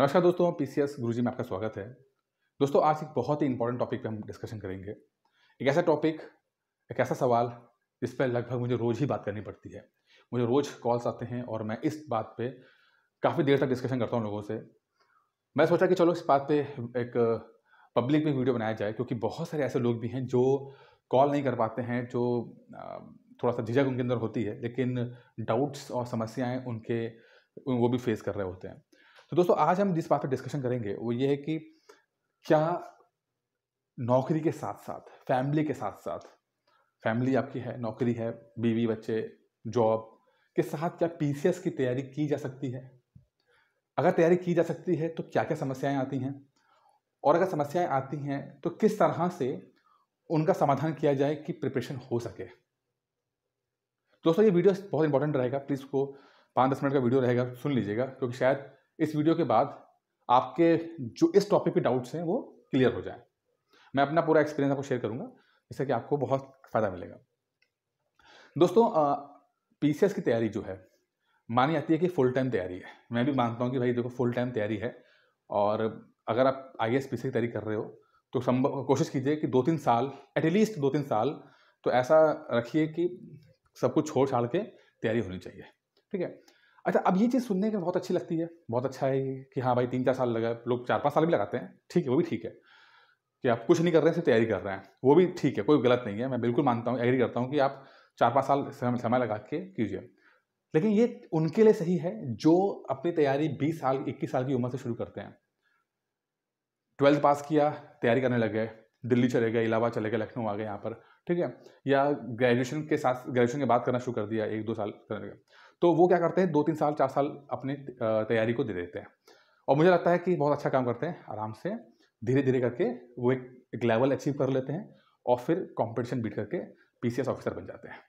नमस्कार दोस्तों P C S G में आपका स्वागत है दोस्तों आज एक बहुत ही इंपॉर्टेंट टॉपिक पे हम डिस्कशन करेंगे एक ऐसा टॉपिक एक ऐसा सवाल जिस पर लगभग मुझे रोज़ ही बात करनी पड़ती है मुझे रोज़ कॉल्स आते हैं और मैं इस बात पे काफ़ी देर तक डिस्कशन करता हूँ लोगों से मैं सोचा कि चलो इस बात पे एक पब्लिक में वीडियो बनाया जाए क्योंकि बहुत सारे ऐसे लोग भी हैं जो कॉल नहीं कर पाते हैं जो थोड़ा सा झिझक उनके अंदर होती है लेकिन डाउट्स और समस्याएँ उनके वो भी फेस कर रहे होते हैं तो दोस्तों आज हम जिस बात पर डिस्कशन करेंगे वो ये है कि क्या नौकरी के साथ साथ फैमिली के साथ साथ फैमिली आपकी है नौकरी है बीवी बच्चे जॉब के साथ क्या पी की तैयारी की जा सकती है अगर तैयारी की जा सकती है तो क्या क्या समस्याएं आती हैं और अगर समस्याएं आती हैं तो किस तरह से उनका समाधान किया जाए कि प्रिपरेशन हो सके दोस्तों ये वीडियो बहुत इंपॉर्टेंट रहेगा प्लीज़ को पाँच दस मिनट का वीडियो रहेगा सुन लीजिएगा क्योंकि शायद इस वीडियो के बाद आपके जो इस टॉपिक के डाउट्स हैं वो क्लियर हो जाए मैं अपना पूरा एक्सपीरियंस आपको शेयर करूँगा जिससे कि आपको बहुत फ़ायदा मिलेगा दोस्तों पी की तैयारी जो है मानी जाती है कि फुल टाइम तैयारी है मैं भी मानता हूँ कि भाई देखो फुल टाइम तैयारी है और अगर आप आई एस पी की तैयारी कर रहे हो तो संभव कोशिश कीजिए कि दो तीन साल एटलीस्ट दो तीन साल तो ऐसा रखिए कि सब कुछ छोड़ छाड़ के तैयारी होनी चाहिए ठीक है अच्छा अब ये चीज़ सुनने में बहुत अच्छी लगती है बहुत अच्छा है कि हाँ भाई तीन चार साल लगा लोग चार पाँच साल भी लगाते हैं ठीक है वो भी ठीक है कि आप कुछ नहीं कर रहे हैं सिर्फ तैयारी कर रहे हैं वो भी ठीक है कोई गलत नहीं है मैं बिल्कुल मानता हूँ एग्री करता हूँ कि आप चार पाँच साल समय लगा के कीजिए लेकिन ये उनके लिए सही है जो अपनी तैयारी बीस साल इक्कीस साल की उम्र से शुरू करते हैं ट्वेल्थ पास किया तैयारी करने लग गए दिल्ली चले गए इलाहाबाद चले गए लखनऊ आ गए यहाँ पर ठीक है या ग्रेजुएशन के साथ ग्रेजुएशन के बाद करना शुरू कर दिया एक दो साल करने लगे तो वो क्या करते हैं दो तीन साल चार साल अपनी तैयारी को दे देते हैं और मुझे लगता है कि बहुत अच्छा काम करते हैं आराम से धीरे धीरे करके वो एक, एक लेवल अचीव कर लेते हैं और फिर कॉम्पिटिशन बीट करके पीसीएस ऑफिसर बन जाते हैं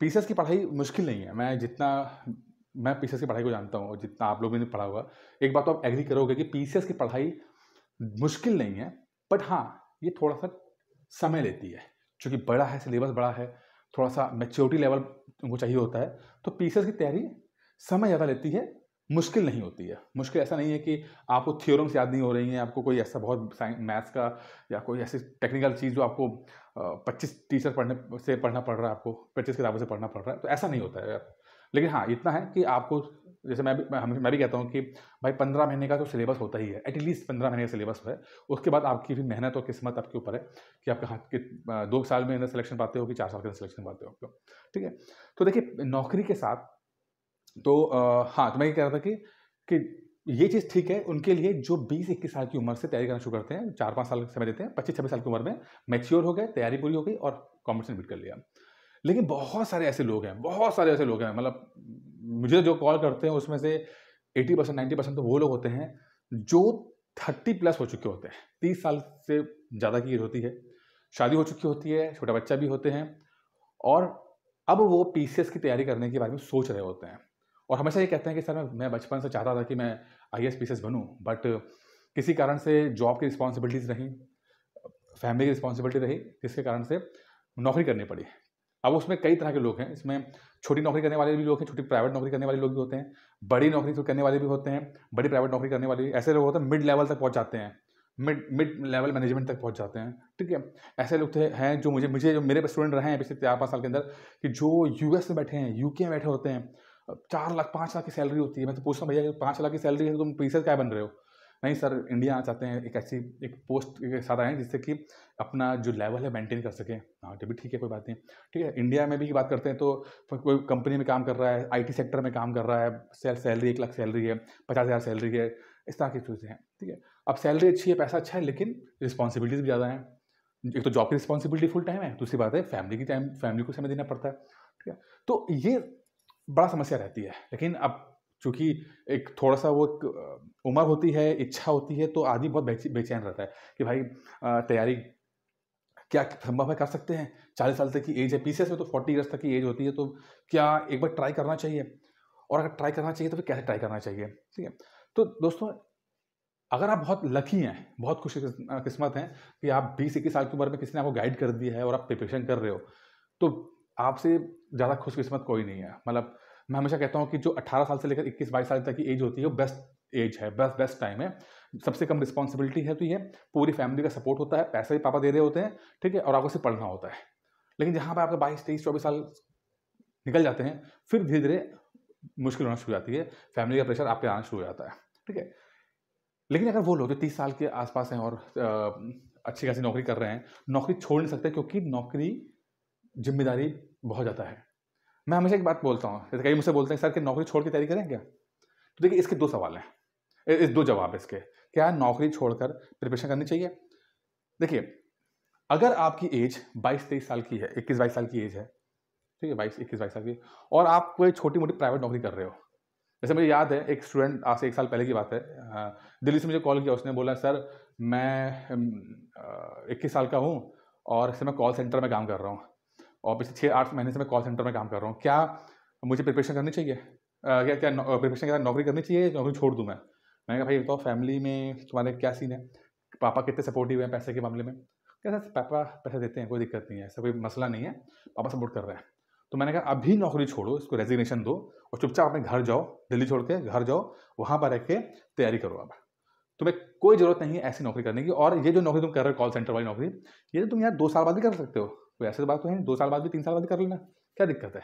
पी की पढ़ाई मुश्किल नहीं है मैं जितना मैं पीसीएस की पढ़ाई को जानता हूँ और जितना आप लोगों ने पढ़ा हुआ एक बात तो आप एग्री करोगे कि पी की पढ़ाई मुश्किल नहीं है बट हाँ ये थोड़ा सा समय लेती है क्योंकि बड़ा है सिलेबस बड़ा है थोड़ा सा मेच्योरिटी लेवल उनको चाहिए होता है तो पीसेस की तैयारी समय ज़्यादा लेती है मुश्किल नहीं होती है मुश्किल ऐसा नहीं है कि आपको थियोरम्स याद नहीं हो रही हैं आपको कोई ऐसा बहुत मैथ्स का या कोई ऐसी टेक्निकल चीज़ जो आपको पच्चीस टीचर पढ़ने से पढ़ना पड़ रहा है आपको पच्चीस किताबों से पढ़ना पड़ रहा है तो ऐसा नहीं होता है लेकिन हाँ इतना है कि आपको जैसे मैं भी हम मैं भी कहता हूँ कि भाई पंद्रह महीने का तो सिलेबस होता ही है एटलीस्ट पंद्रह महीने का सिलेबस है उसके बाद आपकी भी मेहनत और किस्मत आपके ऊपर है कि आप हाथ के दो साल में अंदर सिलेक्शन पाते हो कि चार साल के अंदर सिलेक्शन पाते हो आपको ठीक है तो देखिए नौकरी के साथ तो आ, हाँ तो मैं ये कह रहा था कि कि ये चीज़ ठीक है उनके लिए जो बीस इक्कीस साल की उम्र से तैयारी करना शुरू करते हैं चार पाँच साल समय देते हैं पच्चीस छब्बीस साल की उम्र में मैच्योर हो गए तैयारी पूरी हो गई और कॉम्पिटिशन बीट कर लिया लेकिन बहुत सारे ऐसे लोग हैं बहुत सारे ऐसे लोग हैं मतलब मुझे जो कॉल करते हैं उसमें से 80 परसेंट नाइन्टी परसेंट तो वो लोग होते हैं जो थर्टी प्लस हो चुके होते हैं तीस साल से ज़्यादा की एज होती है शादी हो चुकी होती है छोटा बच्चा भी होते हैं और अब वो पी की तैयारी करने के बारे में सोच रहे होते हैं और हमेशा ये कहते हैं कि सर मैं बचपन से चाहता था कि मैं आई एस पी बनूँ बट किसी कारण से जॉब की रिस्पॉन्सिबिलिटीज़ रहीं फैमिली की रिस्पॉन्सिबिलिटी रही जिसके कारण से नौकरी करनी पड़ी अब उसमें कई तरह के लोग हैं इसमें छोटी नौकरी करने वाले भी लोग हैं छोटी प्राइवेट नौकरी करने वाले लोग भी होते हैं बड़ी नौकरी तो करने वाले भी होते हैं बड़ी प्राइवेट नौकरी करने वाले ऐसे लोग होते हैं मिड लेवल तक पहुँच जाते हैं मिड मिड लेवल मैनेजमेंट तक पहुंच जाते हैं ठीक है ऐसे लोग थे हैं जो मुझे मुझे जो मेरे स्टूडेंट रहे हैं पिछले चार पाँच साल के अंदर कि जो यूएस में बैठे हैं यूके में बैठे होते हैं चार लाख पाँच लाख की सैलरी होती है मैं तो पूछता हूँ भैया पाँच लाख की सैलरी है तो तुम पीसेस क्या बन रहे हो नहीं सर इंडिया आना चाहते हैं एक ऐसी एक पोस्ट के साथ आए हैं जिससे कि अपना जो लेवल है मेंटेन कर सकें हाँ तो भी ठीक है कोई बात नहीं ठीक है इंडिया में भी की बात करते हैं तो कोई कंपनी में काम कर रहा है आईटी सेक्टर में काम कर रहा है सेल सैलरी एक लाख सैलरी है पचास हज़ार सैलरी है इस तरह की चीज़ें हैं ठीक है अब सैलरी अच्छी है पैसा अच्छा है लेकिन रिस्पॉन्सिबिलिटीज़ भी ज़्यादा हैं एक तो जॉब की रिस्पॉन्सिबिलिटी फुल टाइम है दूसरी बात है फैमिली की टाइम फैमिली को समय देना पड़ता है ठीक है तो ये बड़ा समस्या रहती है लेकिन अब चूंकि एक थोड़ा सा वो उम्र होती है इच्छा होती है तो आदमी बहुत बेचैन रहता है कि भाई तैयारी क्या संभव है कर सकते हैं चालीस साल तक की एज है पी में तो फोर्टी ईयर्स तक की एज होती है तो क्या एक बार ट्राई करना चाहिए और अगर ट्राई करना चाहिए तो फिर कैसे ट्राई करना चाहिए ठीक है तो दोस्तों अगर आप बहुत लकी हैं बहुत खुश किस्मत हैं कि आप बीस इक्कीस साल की उम्र में किसी ने आपको गाइड कर दिया है और आप प्रिपरेशन कर रहे हो तो आपसे ज़्यादा खुशकिस्मत कोई नहीं है मतलब मैं हमेशा कहता हूँ कि जो 18 साल से लेकर 21 22 साल तक की एज होती है वो बेस्ट एज है बस बेस्ट टाइम है सबसे कम रिस्पॉन्सिबिलिटी है तो ये पूरी फैमिली का सपोर्ट होता है पैसा भी पापा दे रहे होते हैं ठीक है और आपको से पढ़ना होता है लेकिन जहाँ पर आपका बाईस तेईस चौबीस साल निकल जाते हैं फिर धीरे धीरे मुश्किल होना शुरू हो जाती है फैमिली का प्रेशर आप पे आना शुरू हो जाता है ठीक है लेकिन अगर वो लोग जो तीस साल के आसपास हैं और अच्छी खासी नौकरी कर रहे हैं नौकरी छोड़ नहीं सकते क्योंकि नौकरी जिम्मेदारी बहुत ज़्यादा है मैं हमेशा एक बात बोलता हूँ जैसे कई मुझसे बोलते हैं सर कि नौकरी छोड़ के तैयारी करें क्या तो देखिए इसके दो सवाल हैं इस दो जवाब है इसके क्या नौकरी छोड़कर प्रिपरेशन करनी चाहिए देखिए अगर आपकी एज 22 तेईस साल की है 21 बाईस साल की एज है ठीक है 22 21 बाईस साल की और आप कोई छोटी मोटी प्राइवेट नौकरी कर रहे हो जैसे मुझे याद है एक स्टूडेंट आज से एक साल पहले की बात है दिल्ली से मुझे कॉल किया उसने बोला सर मैं इक्कीस साल का हूँ और इससे मैं कॉल सेंटर में काम कर रहा हूँ और पिछले छः आठ महीने से मैं कॉल सेंटर में काम कर रहा हूँ क्या मुझे प्रिपरेशन करनी चाहिए आ, क्या क्या प्रिपरेशन के साथ नौकरी करनी चाहिए नौकरी छोड़ दूँ मैं मैंने कहा भाई बताओ तो फैमिली में तुम्हारे क्या सीन है पापा कितने सपोर्टिव हैं पैसे के मामले में क्या सर पापा पैसे देते हैं कोई दिक्कत नहीं है ऐसा कोई मसला नहीं है पापा सपोर्ट कर रहे हैं तो मैंने कहा अभी नौकरी छोड़ो इसको रेजिग्नेशन दो और चुपचाप अपने घर जाओ दिल्ली छोड़ के घर जाओ वहाँ पर रह के तैयारी करो अब तुम्हें कोई ज़रूरत नहीं है ऐसी नौकरी करने की और ये जो नौकरी तुम कर रहे हो कॉल सेंटर वाली नौकरी ये तो तुम यहाँ दो साल बाद भी कर सकते हो कोई ऐसे तो बात तो है दो साल बाद भी तीन साल बाद भी कर लेना क्या दिक्कत है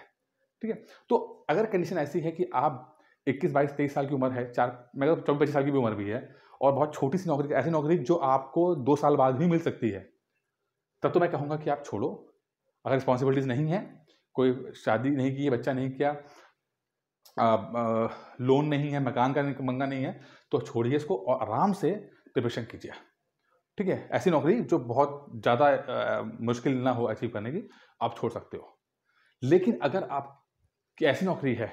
ठीक है तो अगर कंडीशन ऐसी है कि आप इक्कीस बाईस तेईस साल की उम्र है चार मैं तो चौबीस पच्चीस साल की भी उम्र भी है और बहुत छोटी सी नौकरी ऐसी नौकरी जो आपको दो साल बाद भी मिल सकती है तब तो मैं कहूँगा कि आप छोड़ो अगर रिस्पॉन्सिबिलिटीज़ नहीं है कोई शादी नहीं की है बच्चा नहीं किया आ, आ, लोन नहीं है मकान का मंगा नहीं है तो छोड़िए इसको और आराम से प्रिपरेशन कीजिए ठीक है ऐसी नौकरी जो बहुत ज़्यादा मुश्किल ना हो अचीव करने की आप छोड़ सकते हो लेकिन अगर आप कि ऐसी नौकरी है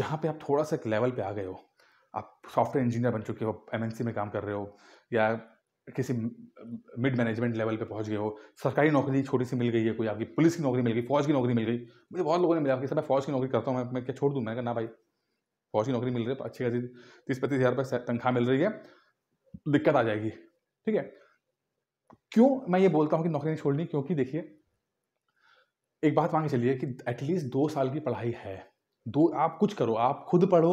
जहाँ पे आप थोड़ा सा एक लेवल पे आ गए हो आप सॉफ्टवेयर इंजीनियर बन चुके हो एमएनसी में काम कर रहे हो या किसी मिड मैनेजमेंट लेवल पे पहुंच गए हो सरकारी नौकरी छोटी सी मिल गई है कोई आपकी पुलिस की नौकरी मिल गई फौज की नौकरी मिल गई मुझे बहुत लोगों ने मिला कि सर मैं फौज की नौकरी करता हूँ मैं मैं क्या छोड़ दूँ मैं कहा ना भाई फौज की नौकरी मिल रही है अच्छी खासी तीस पैंतीस हज़ार रुपये तनख्वाह मिल रही है दिक्कत आ जाएगी ठीक है क्यों मैं ये बोलता हूँ कि नौकरी नहीं छोड़नी क्योंकि देखिए एक बात मान के चलिए कि एटलीस्ट दो साल की पढ़ाई है दो आप कुछ करो आप खुद पढ़ो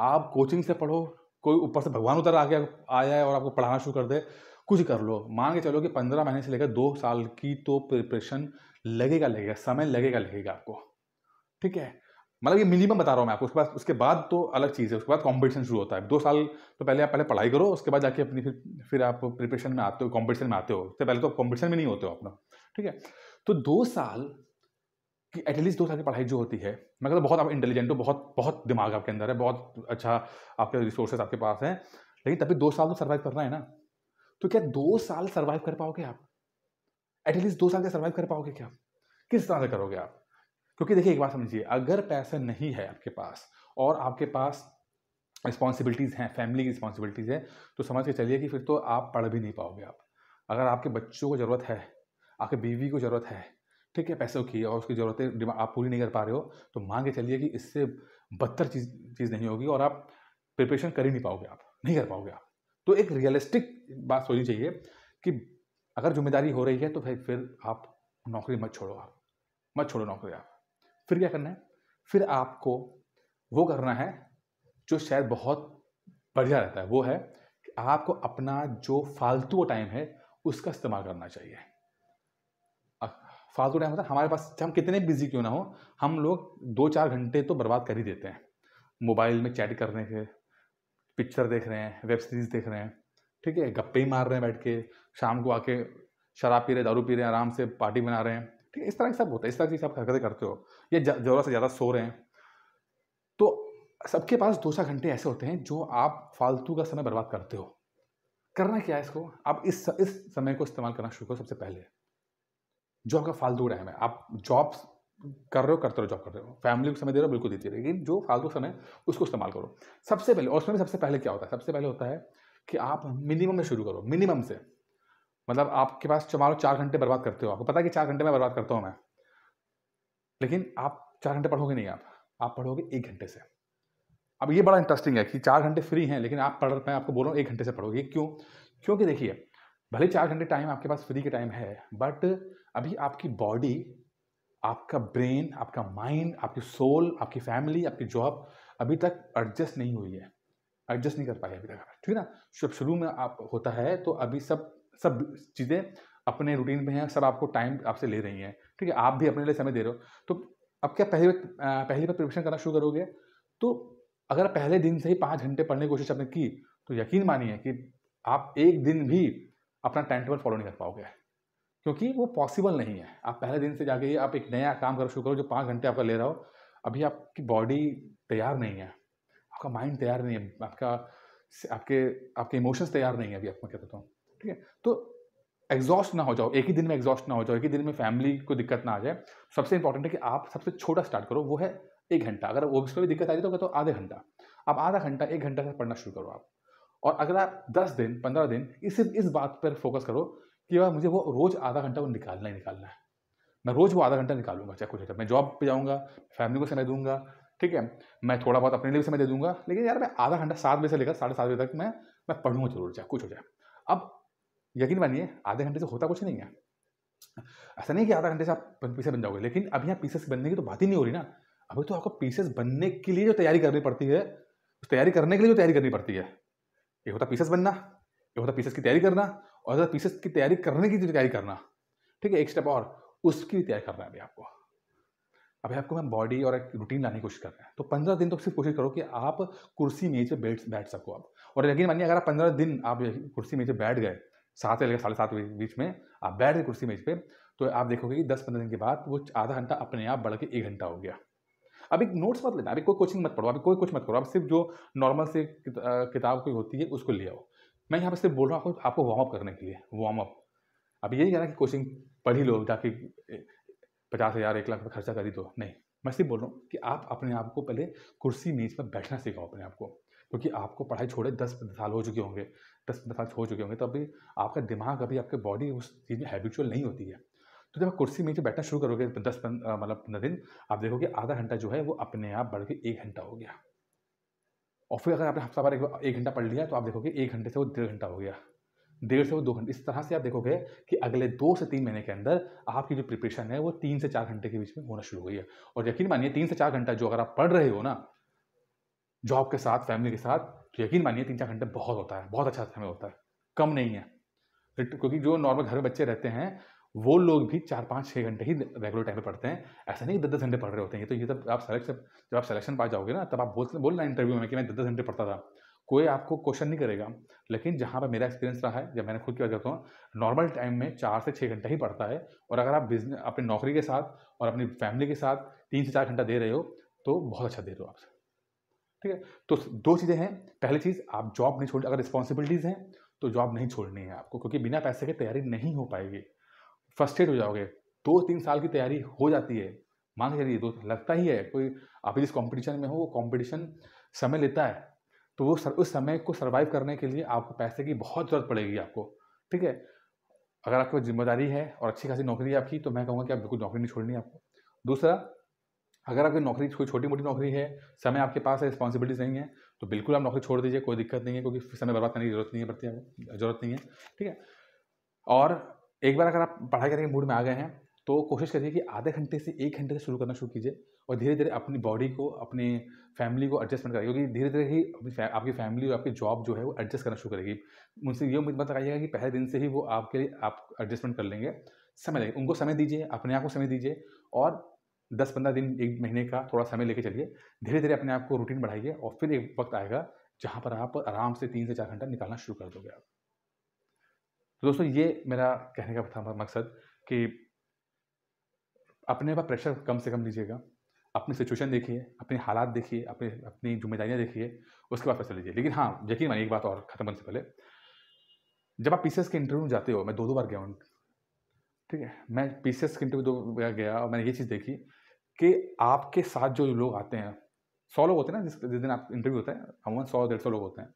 आप कोचिंग से पढ़ो कोई ऊपर से भगवान उतर आ गया आ जाए और आपको पढ़ाना शुरू कर दे कुछ कर लो मान के चलो कि पंद्रह महीने से लेकर दो साल की तो प्रिपरेशन लगेगा लगेगा समय लगेगा लगेगा आपको ठीक है मतलब ये मिनिमम बता रहा हूँ मैं आपको उसके बाद उसके बाद तो अलग चीज़ है उसके बाद कॉम्पिटिशन शुरू होता है दो साल तो पहले आप पहले पढ़ाई करो उसके बाद जाके अपनी फिर फिर आप प्रिपरेशन में आते हो कॉम्पिटिशन में आते हो उससे पहले तो कॉम्पिटिशन में नहीं होते हो अपना ठीक है तो दो साल कि एटलीस्ट दो साल की पढ़ाई जो होती है मैं मतलब कहता बहुत आप इंटेलिजेंट हो बहुत बहुत दिमाग आपके अंदर है बहुत अच्छा आपके रिसोर्सेज आपके पास हैं लेकिन तभी दो साल तो सर्वाइव करना है ना तो क्या दो साल सर्वाइव कर पाओगे आप एटलीस्ट दो साल का सर्वाइव कर पाओगे क्या किस तरह से करोगे आप क्योंकि देखिए एक बात समझिए अगर पैसा नहीं है आपके पास और आपके पास रिस्पॉन्सिबिलिटीज़ हैं फैमिली की रिस्पॉन्सिबिलिटीज़ है तो समझ के चलिए कि फिर तो आप पढ़ भी नहीं पाओगे आप अगर आपके बच्चों को ज़रूरत है आपके बीवी को ज़रूरत है ठीक है पैसों तो की और उसकी ज़रूरतें आप पूरी नहीं कर पा रहे हो तो मान के चलिए कि इससे बदतर चीज़ चीज़ नहीं होगी और आप प्रिपरेशन कर ही नहीं पाओगे आप नहीं कर पाओगे आप तो एक रियलिस्टिक बात सोचनी चाहिए कि अगर जिम्मेदारी हो रही है तो भाई फिर आप नौकरी मत छोड़ो आप मत छोड़ो नौकरी आप फिर क्या करना है फिर आपको वो करना है जो शायद बहुत बढ़िया रहता है वो है कि आपको अपना जो फालतू टाइम है उसका इस्तेमाल करना चाहिए फालतू टाइम होता है हमारे पास हम कितने बिजी क्यों ना हो हम लोग दो चार घंटे तो बर्बाद कर ही देते हैं मोबाइल में चैट करने के पिक्चर देख रहे हैं वेब सीरीज़ देख रहे हैं ठीक है गप्पे ही मार रहे हैं बैठ के शाम को आके शराब पी रहे दारू पी रहे हैं आराम से पार्टी बना रहे हैं ठीक है इस तरह की सब होता है इस तरह की सब हरकतें करते हो या ज़रूरत से ज़्यादा सो रहे हैं तो सबके पास दो चार घंटे ऐसे होते हैं जो आप फालतू का समय बर्बाद करते हो करना क्या है इसको आप इस इस समय को इस्तेमाल करना शुरू करो सबसे पहले जो आपका फालतू टाइम है आप जॉब कर रहे हो करते रहो जॉब कर रहे हो फैमिली को समय दे रहे हो बिल्कुल देती है लेकिन जो फालतू समय उसको इस्तेमाल करो सबसे पहले और उसमें सबसे पहले क्या होता है सबसे पहले होता है कि आप मिनिमम में शुरू करो मिनिमम से मतलब आपके पास चमारो चार घंटे बर्बाद करते हो आपको पता है कि चार घंटे में बर्बाद करता हूँ मैं लेकिन आप चार घंटे पढ़ोगे नहीं आप आप पढ़ोगे एक घंटे से अब ये बड़ा इंटरेस्टिंग है कि चार घंटे फ्री हैं लेकिन आप पढ़ मैं आपको बोल रहा हूँ एक घंटे से पढ़ोगे क्यों क्योंकि देखिए भले चार घंटे टाइम आपके पास फ्री के टाइम है बट अभी आपकी बॉडी आपका ब्रेन आपका माइंड आपकी सोल आपकी फैमिली आपकी जॉब अभी तक एडजस्ट नहीं हुई है एडजस्ट नहीं कर पाई अभी तक ठीक है ना जब शुरू में आप होता है तो अभी सब सब चीज़ें अपने रूटीन में हैं सब आपको टाइम आपसे ले रही हैं ठीक है आप भी अपने लिए समय दे रहे हो तो अब क्या पहले पहली बार प्रिपरेशन करना शुरू करोगे तो अगर पहले दिन से ही पाँच घंटे पढ़ने की कोशिश आपने की तो यकीन मानिए कि आप एक दिन भी अपना टाइम टेबल फॉलो नहीं कर पाओगे क्योंकि वो पॉसिबल नहीं है आप पहले दिन से जाके आप एक नया काम करो शुरू करो जो पाँच घंटे आपका ले रहा हो अभी आपकी बॉडी तैयार नहीं है आपका माइंड तैयार नहीं है आपका आपके आपके इमोशंस तैयार नहीं है अभी आप मैं कहता हूँ ठीक है तो एग्जॉस्ट ना हो जाओ एक ही दिन में एग्जॉस्ट ना हो जाओ एक ही दिन में फैमिली को दिक्कत ना आ जाए सबसे इंपॉर्टेंट है कि आप सबसे छोटा स्टार्ट करो वो है एक घंटा अगर वो उसको भी दिक्कत आ रही तो हो आधे घंटा आप आधा घंटा एक घंटा से पढ़ना शुरू करो आप और अगर आप दस दिन पंद्रह दिन इस इस बात पर फोकस करो कि यार मुझे वो रोज़ आधा घंटा वो तो निकालना ही निकालना है मैं रोज़ वो आधा घंटा निकालूंगा चाहे कुछ नहीं मैं जॉब पे जाऊँगा फैमिली को समय दूंगा ठीक है मैं थोड़ा बहुत अपने लिए भी समय दे दूंगा लेकिन यार मैं आधा घंटा सात बजे से लेकर साढ़े सात बजे तक मैं मैं पढ़ूंगा जरूर चाहे कुछ हो जाए अब यकीन मानिए आधे घंटे से होता कुछ नहीं है ऐसा नहीं कि आधा घंटे से आप पीसेस बन जाओगे लेकिन अभी यहाँ पीसेस बनने की तो बात ही नहीं हो रही ना अभी तो आपको पीसेस बनने के लिए जो तैयारी करनी पड़ती है उस तैयारी करने के लिए जो तैयारी करनी पड़ती है एक होता पीसेस बनना एक होता पीसेस की तैयारी करना और अगर पीसेस की तैयारी करने की तैयारी करना ठीक है एक स्टेप और उसकी तैयारी करना है अभी आपको अभी आपको मैं बॉडी और एक रूटीन लाने की कोशिश कर रहे हैं तो पंद्रह दिन तो सिर्फ कोशिश करो कि आप कुर्सी मेज पे बैठ बैठ सको आप और यकीन मानिए अगर आप पंद्रह दिन आप कुर्सी मेज पे बैठ गए सात से लेकर साढ़े सात बीच में आप बैठ गए कुर्सी मेज पे तो आप देखोगे कि दस पंद्रह दिन के बाद वो आधा घंटा अपने आप बढ़ के एक घंटा हो गया अभी नोट्स मत लेना अभी कोई कोचिंग मत पढ़ो अभी कोई कुछ मत करो अब सिर्फ जो नॉर्मल से किताब कोई होती है उसको ले आओ मैं यहाँ पर सिर्फ बोल रहा हूँ आपको वार्म अप करने के लिए वार्म अप अब कह रहा कि कोचिंग पढ़ ही लो जाके पचास हज़ार एक लाख रुपये खर्चा कर ही दो तो। नहीं मैं सिर्फ बोल रहा हूँ कि आप अपने आप को पहले कुर्सी मेज पर बैठना सीखाओ अपने आप को क्योंकि आपको पढ़ाई छोड़े दस पंद्रह साल हो चुके होंगे दस पंद्रह साल हो चुके होंगे तो अभी आपका दिमाग अभी आपके बॉडी उस चीज़ में हैबिचुअल नहीं होती है तो जब आप कुर्सी में बैठना शुरू करोगे दस मतलब पंद्रह दिन आप देखोगे आधा घंटा जो है वो अपने आप बढ़ के एक घंटा हो गया और फिर अगर आपने हफ्ता भर एक घंटा पढ़ लिया तो आप देखोगे एक घंटे से वो डेढ़ घंटा हो गया डेढ़ से वो दो घंटे इस तरह से आप देखोगे कि अगले दो से तीन महीने के अंदर आपकी जो प्रिपरेशन है वो तीन से चार घंटे के बीच में होना शुरू हो गई है और यकीन मानिए तीन से चार घंटा जो अगर आप पढ़ रहे हो ना जॉब के साथ फैमिली के साथ तो यकीन मानिए तीन चार घंटे बहुत होता है बहुत अच्छा समय होता है कम नहीं है क्योंकि जो नॉर्मल घर में बच्चे रहते हैं वो लोग भी चार पाँच छः घंटे ही रेगुलर टाइम पर पढ़ते हैं ऐसा नहीं दस दस घंटे पढ़ रहे होते हैं तो ये तब तो आप सिलेक्शन जब आप सिलेक्शन पास जाओगे ना तब आप बोल बोल रहे इंटरव्यू में कि मैं दस दस घंटे पढ़ता था कोई आपको क्वेश्चन नहीं करेगा लेकिन जहाँ पर मेरा एक्सपीरियंस रहा है जब मैंने खुद की बात करता हूँ नॉर्मल टाइम में चार से छः घंटा ही पढ़ता है और अगर आप बिजनेस अपनी नौकरी के साथ और अपनी फैमिली के साथ तीन से चार घंटा दे रहे हो तो बहुत अच्छा दे रहे हो आप ठीक है तो दो चीज़ें हैं पहली चीज़ आप जॉब नहीं छोड़ अगर रिस्पॉन्सिबिलिटीज़ हैं तो जॉब नहीं छोड़नी है आपको क्योंकि बिना पैसे के तैयारी नहीं हो पाएगी फ्रस्ट्रेट हो जाओगे दो तीन साल की तैयारी हो जाती है मान के चलिए दोस्त लगता ही है कोई आप जिस कॉम्पिटिशन में हो वो कॉम्पिटिशन समय लेता है तो वो सर, उस समय को सर्वाइव करने के लिए आपको पैसे की बहुत ज़रूरत पड़ेगी आपको ठीक है अगर पास जिम्मेदारी है और अच्छी खासी नौकरी है आपकी तो मैं कहूँगा कि आप बिल्कुल नौकरी नहीं छोड़नी आपको दूसरा अगर आपकी नौकरी कोई छोटी मोटी नौकरी है समय आपके पास है रिस्पॉन्सिबिलिटीज़ नहीं है तो बिल्कुल आप नौकरी छोड़ दीजिए कोई दिक्कत नहीं है क्योंकि समय बर्बाद करने की जरूरत नहीं है पड़ती है जरूरत नहीं है ठीक है और एक बार अगर आप पढ़ाई करने के मूड में आ गए हैं तो कोशिश करिए कि आधे घंटे से एक घंटे से शुरू करना शुरू कीजिए और धीरे धीरे अपनी बॉडी को अपने फैमिली को एडजस्टमेंट करिए क्योंकि धीरे धीरे ही फै, आपकी फैमिली और आपकी जॉब जो है वो एडजस्ट करना शुरू करेगी उनसे ये उम्मीद मत लगाइएगा कि पहले दिन से ही वो आपके लिए आप एडजस्टमेंट कर लेंगे समय लगेगा उनको समय दीजिए अपने आप को समय दीजिए और दस पंद्रह दिन एक महीने का थोड़ा समय लेके चलिए धीरे धीरे अपने आप को रूटीन बढ़ाइए और फिर एक वक्त आएगा जहाँ पर आप आराम से तीन से चार घंटा निकालना शुरू कर दोगे आप तो दोस्तों ये मेरा कहने का था मकसद कि अपने पर प्रेशर कम से कम लीजिएगा अपनी सिचुएशन देखिए अपने हालात देखिए अपने अपनी जिम्मेदारियाँ देखिए उसके बाद फैसला लीजिए लेकिन हाँ यकीन मानिए एक बात और ख़त्म होने से पहले जब आप पीसीएस के इंटरव्यू में जाते हो मैं दो दो बार गया हूँ ठीक है मैं पीसीएस के इंटरव्यू दो बार गया और मैंने ये चीज़ देखी कि आपके साथ जो लोग आते हैं सौ लोग होते हैं ना जिस जिस दिन आप इंटरव्यू होता है अमूमन सौ डेढ़ सौ लोग होते हैं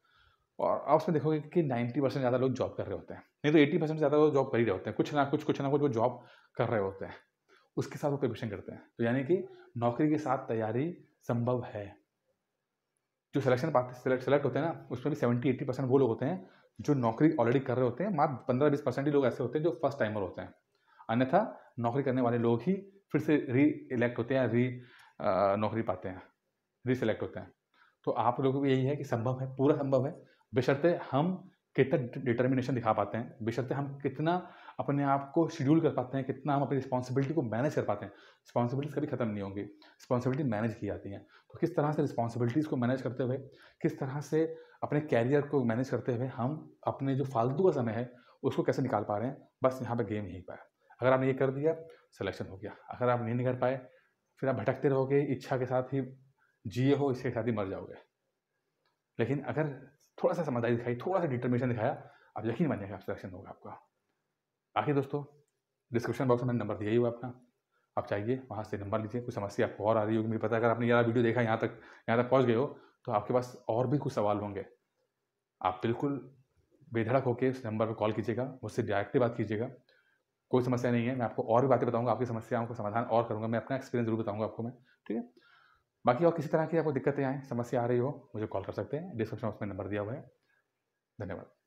और आप उसमें देखोगे कि नाइन्टी परसेंट ज़्यादा लोग जॉब कर रहे होते हैं नहीं तो एट्टी परसेंट ज़्यादा लोग जॉब कर ही रहे होते हैं कुछ ना कुछ कुछ ना कुछ वो जॉब कर रहे होते हैं उसके साथ वो प्रिपरेशन करते हैं तो यानी कि नौकरी के साथ तैयारी संभव है जो सिलेक्शन पाते सेलेक्ट सेलेक्ट होते हैं ना उसमें भी सेवेंटी एट्टी परसेंट वो लोग होते हैं जो नौकरी ऑलरेडी कर रहे होते हैं मात्र पंद्रह बीस परसेंट ही लोग ऐसे होते हैं जो फर्स्ट टाइमर होते हैं अन्यथा नौकरी करने वाले लोग ही फिर से री इलेक्ट होते हैं री नौकरी पाते हैं री सेलेक्ट होते हैं तो आप लोगों को यही है कि संभव है पूरा संभव है बेशर्ते हम कितना डिटर्मिनेशन दिखा पाते हैं बेशर्ते हम कितना अपने आप को शेड्यूल कर पाते हैं कितना हम अपनी रिस्पॉन्सिबिलिटी को मैनेज कर पाते हैं रिस्पॉन्सिबिलिटीज़ कभी ख़त्म नहीं होंगी रिस्पॉन्सिबिलिटी मैनेज की जाती हैं तो किस तरह से रिस्पॉन्सिबिलिटीज़ को मैनेज करते हुए किस तरह से अपने कैरियर को मैनेज करते हुए हम अपने जो फालतू का समय है उसको कैसे निकाल पा रहे हैं बस यहाँ पर गेम यहीं पाया अगर आपने ये कर दिया सिलेक्शन हो गया अगर आप नहीं, नहीं कर पाए फिर आप भटकते रहोगे इच्छा के साथ ही जिए हो इसके साथ ही मर जाओगे लेकिन अगर थोड़ा सा समझदारी दिखाई थोड़ा सा डिटर्मिनेशन दिखाया आप यकीन मानिएगा आप सिलेक्शन होगा आपका बाकी दोस्तों डिस्क्रिप्शन बॉक्स में नंबर दिया ही हुआ आपका आप चाहिए वहाँ से नंबर लीजिए कोई समस्या आपको और आ रही होगी मुझे पता अगर आपने यार वीडियो देखा यहाँ तक यहाँ तक पहुँच गए हो तो आपके पास और भी कुछ सवाल होंगे आप बिल्कुल बेधड़क होकर उस नंबर पर कॉल कीजिएगा मुझसे डायरेक्टली बात कीजिएगा कोई समस्या नहीं है मैं आपको और भी बातें बताऊँगा आपकी समस्याओं का समाधान और करूँगा मैं अपना एक्सपीरियंस जरूर बताऊँगा आपको मैं ठीक है बाकी और किसी तरह की आपको दिक्कतें आएँ समस्या आ रही हो मुझे कॉल कर सकते हैं डिस्क्रिप्शन में नंबर दिया हुआ है धन्यवाद